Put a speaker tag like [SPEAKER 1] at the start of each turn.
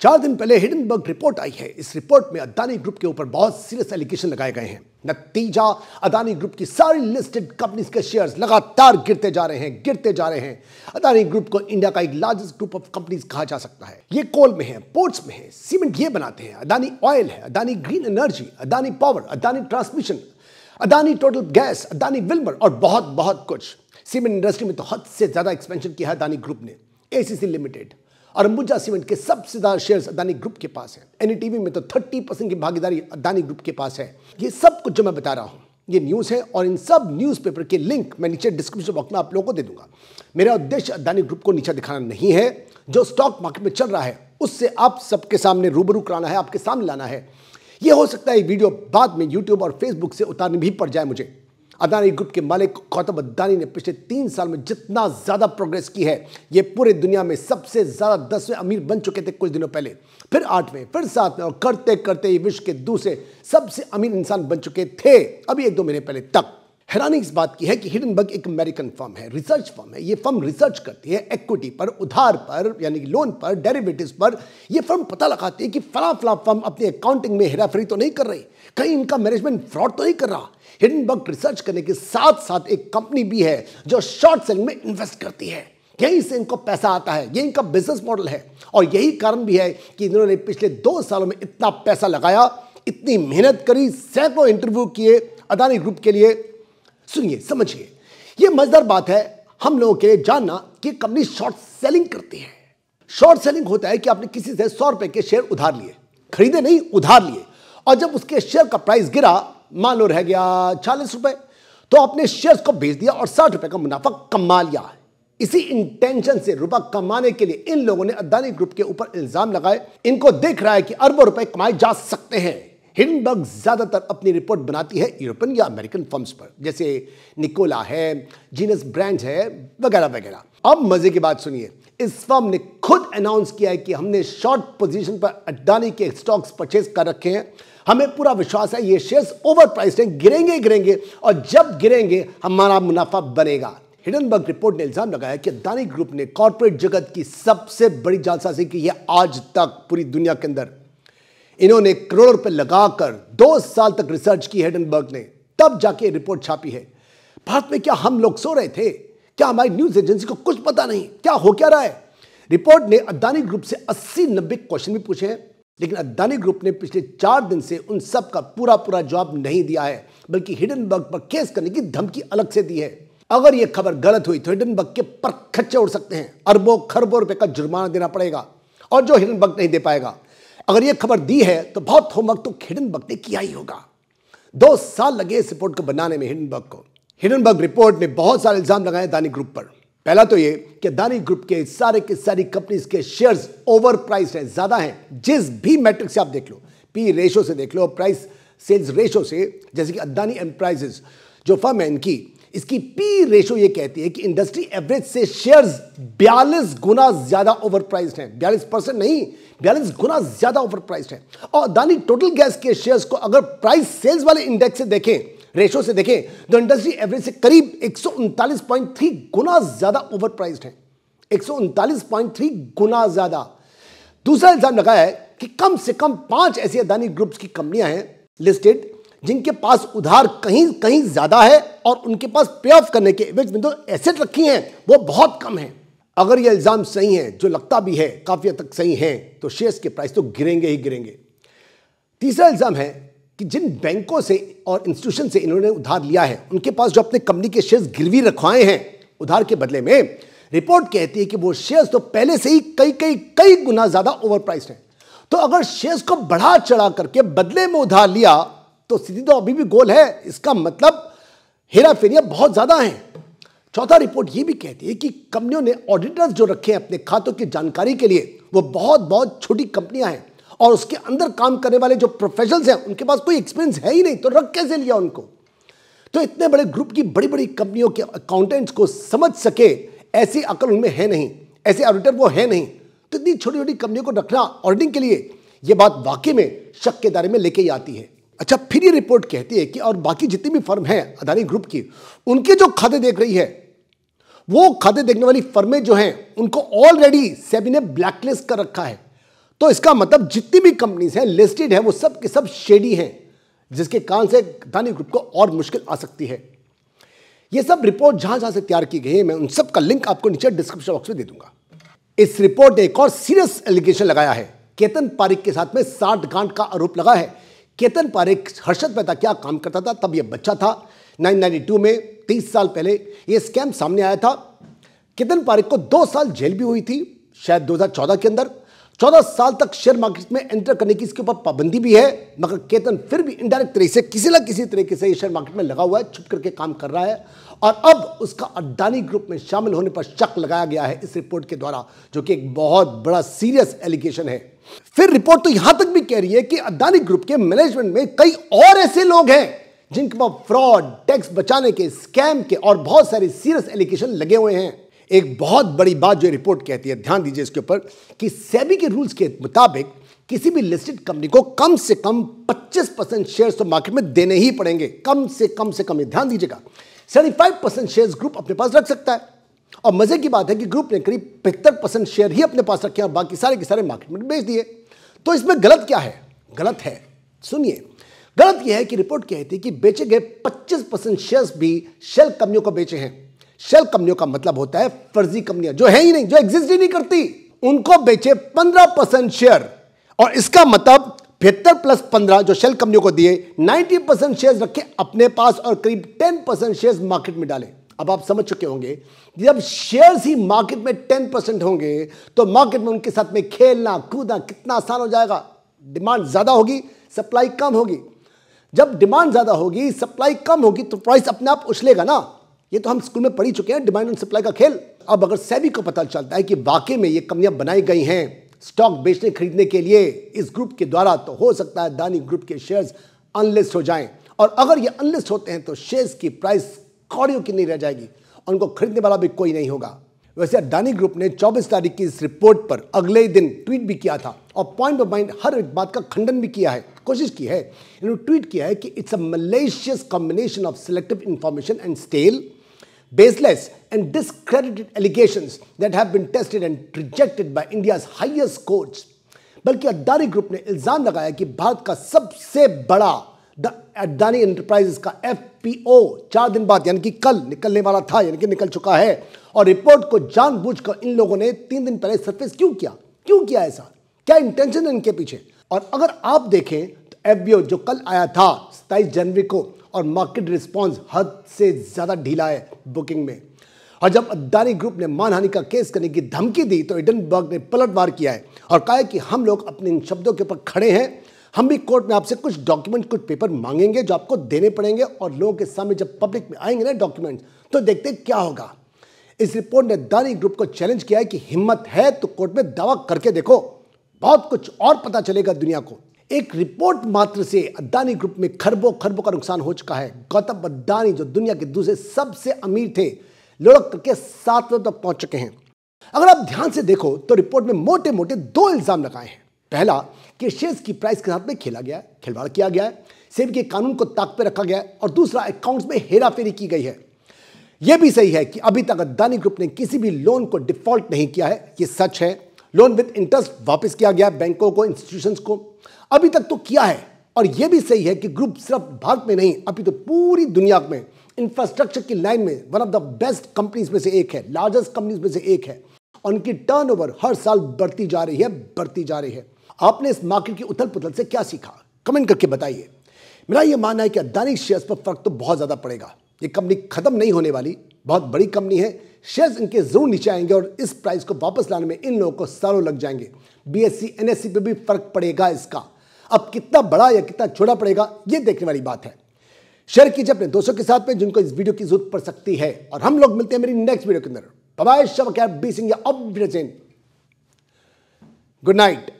[SPEAKER 1] चार दिन पहले हिडनबर्ग रिपोर्ट आई है इस रिपोर्ट में अदानी ग्रुप के ऊपर बहुत सीरियस एलिगेशन लगाए गए हैं नतीजा अदानी ग्रुप की सारी लिस्टेड कंपनीज के शेयर्स लगातार गिरते जा रहे हैं गिरते जा रहे हैं अदानी ग्रुप को इंडिया का एक लार्जेस्ट ग्रुप ऑफ कंपनीज कहा जा सकता है ये कोल में है पोर्ट्स में है सीमेंट ये बनाते हैं अदानी ऑयल है Adani green energy Adani power Adani transmission Adani total gas Adani Wilmar और बहुत बहुत कुछ सीमेंट इंडस्ट्री में तो हद से ज्यादा एक्सपेंशन किया है अदानी ग्रुप ने एसीसी लिमिटेड और अंबुजा सीमेंट के सबसे ज़्यादा शेयर अदानी ग्रुप के पास है एनईटीवी e में तो थर्टी परसेंट की भागीदारी अदानी ग्रुप के पास है ये सब कुछ जो मैं बता रहा हूँ ये न्यूज़ है और इन सब न्यूज पेपर के लिंक मैं नीचे डिस्क्रिप्शन बॉक्स में आप लोगों को दे दूंगा मेरा उद्देश्य अदानी ग्रुप को नीचे दिखाना नहीं है जो स्टॉक मार्केट में चल रहा है उससे आप सबके सामने रूबरू कराना है आपके सामने लाना है ये हो सकता है वीडियो बाद में यूट्यूब और फेसबुक से उतारनी भी पड़ जाए मुझे अदानी ग्रुप के मालिक गौतम अदानी ने पिछले तीन साल में जितना ज़्यादा प्रोग्रेस की है ये पूरे दुनिया में सबसे ज़्यादा दसवें अमीर बन चुके थे कुछ दिनों पहले फिर आठवें फिर सातवें और करते करते ये विश्व के दूसरे सबसे अमीर इंसान बन चुके थे अभी एक दो महीने पहले तक हैरानी इस बात की है कि हिडनबर्ग एक अमेरिकन फर्म है रिसर्च फर्म है ये फर्म रिसर्च करती है एक्विटी पर उधार पर यानी कि लोन पर डेरिवेटिव्स पर ये फर्म पता लगाती है कि फला फला फर्म अपनी अकाउंटिंग में हेराफेरी तो नहीं कर रही कहीं इनका मैनेजमेंट फ्रॉड तो नहीं कर रहा हिडनबर्ग रिसर्च करने के साथ साथ एक कंपनी भी है जो शॉर्ट सेलिंग में इन्वेस्ट करती है यहीं से इनको पैसा आता है ये इनका बिजनेस मॉडल है और यही कारण भी है कि इन्होंने पिछले दो सालों में इतना पैसा लगाया इतनी मेहनत करी सैकड़ों इंटरव्यू किए अदानी ग्रुप के लिए सुनिए समझिए यह मजेदार बात है हम लोगों के लिए जानना कि कंपनी शॉर्ट सेलिंग करती है शॉर्ट सेलिंग होता है कि आपने किसी से सौ रुपए के शेयर उधार लिए खरीदे नहीं उधार लिए और जब उसके शेयर का प्राइस गिरा मान लो रह गया चालीस रुपए तो आपने शेयर्स को बेच दिया और साठ रुपए का मुनाफा कमा लिया इसी इंटेंशन से रुपए कमाने के लिए इन लोगों ने अदानी ग्रुप के ऊपर इल्जाम लगाए इनको देख रहा है कि अरबों रुपए कमाए जा सकते हैं हिंडबर्ग ज़्यादातर अपनी रिपोर्ट बनाती है यूरोपियन या अमेरिकन फर्म्स पर जैसे निकोला है जीनस ब्रांड है वगैरह वगैरह अब मज़े की बात सुनिए इस फर्म ने खुद अनाउंस किया है कि हमने शॉर्ट पोजीशन पर अडानी के स्टॉक्स परचेज कर रखे हैं हमें पूरा विश्वास है ये शेयर्स ओवर प्राइस हैं गिरेंगे गिरेंगे और जब गिरेंगे हमारा मुनाफा बनेगा हिडनबर्ग रिपोर्ट ने इल्जाम लगाया कि अड्डानी ग्रुप ने कॉरपोरेट जगत की सबसे बड़ी जालसाजी की है आज तक पूरी दुनिया के अंदर इन्होंने करोड़ रुपए लगाकर दो साल तक रिसर्च की हेडनबर्ग ने तब जाके रिपोर्ट छापी है भारत में क्या हम लोग सो रहे थे क्या हमारी न्यूज एजेंसी को कुछ पता नहीं क्या हो क्या रहा है रिपोर्ट ने अदानी ग्रुप से अस्सी नब्बे क्वेश्चन भी पूछे हैं लेकिन अदानी ग्रुप ने पिछले चार दिन से उन सब का पूरा पूरा जवाब नहीं दिया है बल्कि हिडनबर्ग पर केस करने की धमकी अलग से दी है अगर यह खबर गलत हुई तो हिडनबर्ग के पर खच्चे उड़ सकते हैं अरबों खरबों रुपए का जुर्माना देना पड़ेगा और जो हिडनबर्ग नहीं दे पाएगा अगर यह खबर दी है तो बहुत होमवर्क तो हिडनबर्ग ने किया ही होगा दो साल लगे इस रिपोर्ट को बनाने में हिडनबर्ग को हिडनबर्ग रिपोर्ट ने बहुत सारे इल्जाम लगाए दानी ग्रुप पर पहला तो ये कि अदानी ग्रुप के सारे के सारी कंपनीज के शेयर्स ओवर प्राइस हैं ज्यादा हैं जिस भी मैट्रिक से आप देख लो पी रेशो से देख लो प्राइस सेल्स रेशो से जैसे कि अदानी एंटरप्राइजेस जो फर्म है इनकी इसकी पी रेशो ये कहती है कि इंडस्ट्री एवरेज से शेयर्स बयालीस गुना ज्यादा ओवर प्राइस्ड हैं बयालीस परसेंट नहीं बयालीस गुना ज्यादा ओवर प्राइस्ड है और अदानी टोटल गैस के शेयर्स को अगर प्राइस सेल्स वाले इंडेक्स से देखें रेशो से देखें तो इंडस्ट्री एवरेज से करीब एक गुना ज्यादा ओवर प्राइस्ड है एक गुना ज्यादा दूसरा इल्जाम लगाया है कि कम से कम पांच ऐसी अदानी ग्रुप्स की कंपनियां हैं लिस्टेड जिनके पास उधार कहीं कहीं ज़्यादा है और उनके पास पे ऑफ करने के एवज में जो एसेट रखी हैं वो बहुत कम है अगर ये इल्ज़ाम सही हैं जो लगता भी है काफ़ी हद तक सही हैं तो शेयर्स के प्राइस तो गिरेंगे ही गिरेंगे तीसरा इल्ज़ाम है कि जिन बैंकों से और इंस्टीट्यूशन से इन्होंने उधार लिया है उनके पास जो अपने कंपनी के शेयर्स गिरवी रखवाए हैं उधार के बदले में रिपोर्ट कहती है कि वो शेयर्स तो पहले से ही कई कई कई गुना ज़्यादा ओवर प्राइस हैं तो अगर शेयर्स को बढ़ा चढ़ा करके बदले में उधार लिया तो स्थिति तो अभी भी गोल है इसका मतलब हेरा फेरिया बहुत ज़्यादा हैं चौथा रिपोर्ट ये भी कहती है कि कंपनियों ने ऑडिटर्स जो रखे हैं अपने खातों की जानकारी के लिए वो बहुत बहुत छोटी कंपनियां हैं और उसके अंदर काम करने वाले जो प्रोफेशनल्स हैं उनके पास कोई एक्सपीरियंस है ही नहीं तो रख कैसे लिया उनको तो इतने बड़े ग्रुप की बड़ी बड़ी कंपनियों के अकाउंटेंट्स को समझ सके ऐसी अकल उनमें है नहीं ऐसे ऑडिटर वो है नहीं तो इतनी छोटी छोटी कंपनियों को रखना ऑडिटिंग के लिए ये बात वाकई में शक के दायरे में लेके आती है अच्छा फिर ये रिपोर्ट कहती है कि और बाकी जितनी भी फर्म है अदानी ग्रुप की उनके जो खाते देख रही है वो खाते देखने वाली फर्में जो हैं उनको ऑलरेडी सेबी ने ब्लैकलिस्ट कर रखा है तो इसका मतलब जितनी भी कंपनीज हैं लिस्टेड हैं वो सब के सब शेडी हैं जिसके कारण से अदानी ग्रुप को और मुश्किल आ सकती है ये सब रिपोर्ट जहां जहां से तैयार की गई है मैं उन सबका लिंक आपको नीचे डिस्क्रिप्शन बॉक्स में दे दूंगा इस रिपोर्ट ने एक और सीरियस एलिगेशन लगाया है केतन पारिक के साथ में साठ गांठ का आरोप लगा है केतन पारेख हर्षद मेहता क्या काम करता था तब ये बच्चा था 1992 में 30 साल पहले ये स्कैम सामने आया था केतन पारेख को दो साल जेल भी हुई थी शायद 2014 के अंदर चौदह साल तक शेयर मार्केट में एंटर करने की इसके ऊपर पाबंदी भी है मगर केतन फिर भी इनडायरेक्ट तरीके से किसी न किसी तरीके से शेयर मार्केट में लगा हुआ है छुप करके काम कर रहा है और अब उसका अडानी ग्रुप में शामिल होने पर शक लगाया गया है इस रिपोर्ट के द्वारा जो कि एक बहुत बड़ा सीरियस एलिगेशन है फिर रिपोर्ट तो यहां तक भी कह रही है कि अडानी ग्रुप के मैनेजमेंट में कई और ऐसे लोग हैं जिनके पास फ्रॉड टैक्स बचाने के स्कैम के और बहुत सारे सीरियस एलिगेशन लगे हुए हैं एक बहुत बड़ी बात जो रिपोर्ट कहती है ध्यान दीजिए इसके ऊपर कि सेबी के रूल्स के मुताबिक किसी भी लिस्टेड कंपनी को कम से कम 25 परसेंट शेयर तो मार्केट में देने ही पड़ेंगे कम से कम से कम ध्यान दीजिएगा 75 परसेंट शेयर ग्रुप अपने पास रख सकता है और मजे की बात है कि ग्रुप ने करीब पिहत्तर परसेंट शेयर ही अपने पास रखे और बाकी सारे के सारे मार्केट में बेच दिए तो इसमें गलत क्या है गलत है सुनिए गलत यह है कि रिपोर्ट कहती है कि बेचे गए 25 परसेंट शेयर्स भी शेल कंपनियों को बेचे हैं शेल कंपनियों का मतलब होता है फर्जी कंपनियां जो है ही नहीं जो एग्जिस्ट ही नहीं करती उनको बेचे पंद्रह परसेंट शेयर और इसका मतलब बेहतर प्लस पंद्रह जो शेल कंपनियों को दिए नाइनटी परसेंट शेयर रखे अपने पास और करीब टेन परसेंट शेयर मार्केट में डाले अब आप समझ चुके होंगे जब शेयर्स ही मार्केट में टेन परसेंट होंगे तो मार्केट में उनके साथ में खेलना कूदना कितना आसान हो जाएगा डिमांड ज़्यादा होगी सप्लाई कम होगी जब डिमांड ज़्यादा होगी सप्लाई कम होगी तो प्राइस अपने आप उछलेगा ना ये तो हम स्कूल में पढ़ी चुके हैं डिमांड एंड सप्लाई का खेल अब अगर सैबी को पता चलता है कि वाकई में ये कंपनियां बनाई गई हैं स्टॉक बेचने खरीदने के लिए इस ग्रुप के द्वारा तो हो सकता है दानी ग्रुप के शेयर्स अनलिस्ट हो जाएं और अगर ये अनलिस्ट होते हैं तो शेयर्स की प्राइस कौड़ियों की नहीं रह जाएगी और उनको खरीदने वाला भी कोई नहीं होगा वैसे अडानी ग्रुप ने 24 तारीख की इस रिपोर्ट पर अगले दिन ट्वीट भी किया था और पॉइंट बाई माइंड हर एक बात का खंडन भी किया है कोशिश की है इन्होंने ट्वीट किया है कि it's a malicious combination of selective information and stale baseless and discredited allegations that have been tested and rejected by India's highest courts. बल्कि अदानी ग्रुप ने इल्जाम लगाया कि भारत का सबसे बड़ा द अडानी एंटरप्राइजेस का एफपीओ चार दिन बाद यानी कि कल निकलने वाला था यानी कि निकल चुका है और रिपोर्ट को जानबूझकर इन लोगों ने तीन दिन पहले सरफेस क्यों किया क्यों किया ऐसा क्या इंटेंशन है इनके पीछे और अगर आप देखें एफबीओ जो कल आया था सताईस जनवरी को और मार्केट रिस्पॉन्स हद से ज़्यादा ढीला है बुकिंग में और जब अदानी ग्रुप ने मानहानि का केस करने की धमकी दी तो इडनबर्ग ने पलटवार किया है और कहा है कि हम लोग अपने इन शब्दों के ऊपर खड़े हैं हम भी कोर्ट में आपसे कुछ डॉक्यूमेंट कुछ पेपर मांगेंगे जो आपको देने पड़ेंगे और लोगों के सामने जब पब्लिक में आएंगे ना डॉक्यूमेंट तो देखते क्या होगा इस रिपोर्ट ने दानी ग्रुप को चैलेंज किया है कि हिम्मत है तो कोर्ट में दावा करके देखो बहुत कुछ और पता चलेगा दुनिया को एक रिपोर्ट मात्र से अद्दानी ग्रुप में खरबों खरबों का नुकसान हो चुका है गौतम अद्दानी जो दुनिया के दूसरे सबसे अमीर थे लुढ़क करके सातवें तक पहुंच चुके हैं अगर आप ध्यान से देखो तो रिपोर्ट में मोटे मोटे दो इल्जाम लगाए हैं पहला कि शेयर्स की प्राइस के साथ में खेला गया खिलवाड़ किया गया सेब के कानून को ताक पर रखा गया और दूसरा अकाउंट्स में हेराफेरी की गई है यह भी सही है कि अभी तक अद्दानी ग्रुप ने किसी भी लोन को डिफॉल्ट नहीं किया है यह सच है लोन विद इंटरेस्ट वापस किया गया बैंकों को इंस्टीट्यूशंस को अभी तक तो किया है और यह भी सही है कि ग्रुप सिर्फ भारत में नहीं अभी तो पूरी दुनिया में इंफ्रास्ट्रक्चर की लाइन में one of the best companies में से एक है लार्जेस्ट कंपनीज में से एक है और उनकी टर्नओवर हर साल बढ़ती जा रही है बढ़ती जा रही है आपने इस मार्केट की उथल पुथल से क्या सीखा कमेंट करके बताइए मेरा यह मानना है कि अदानी शेयर्स पर फर्क तो बहुत ज़्यादा पड़ेगा ये कंपनी खत्म नहीं होने वाली बहुत बड़ी कंपनी है शेयर्स इनके ज़रूर नीचे आएंगे और इस प्राइस को वापस लाने में इन लोगों को सालों लग जाएंगे बीएससी एनएससी e, e पे भी फर्क पड़ेगा इसका अब कितना बड़ा या कितना छोटा पड़ेगा ये देखने वाली बात है शेयर कीजिए अपने दोस्तों के साथ में जिनको इस वीडियो की जरूरत पड़ सकती है और हम लोग मिलते हैं मेरी नेक्स्ट वीडियो के अंदर Babai B Singh good night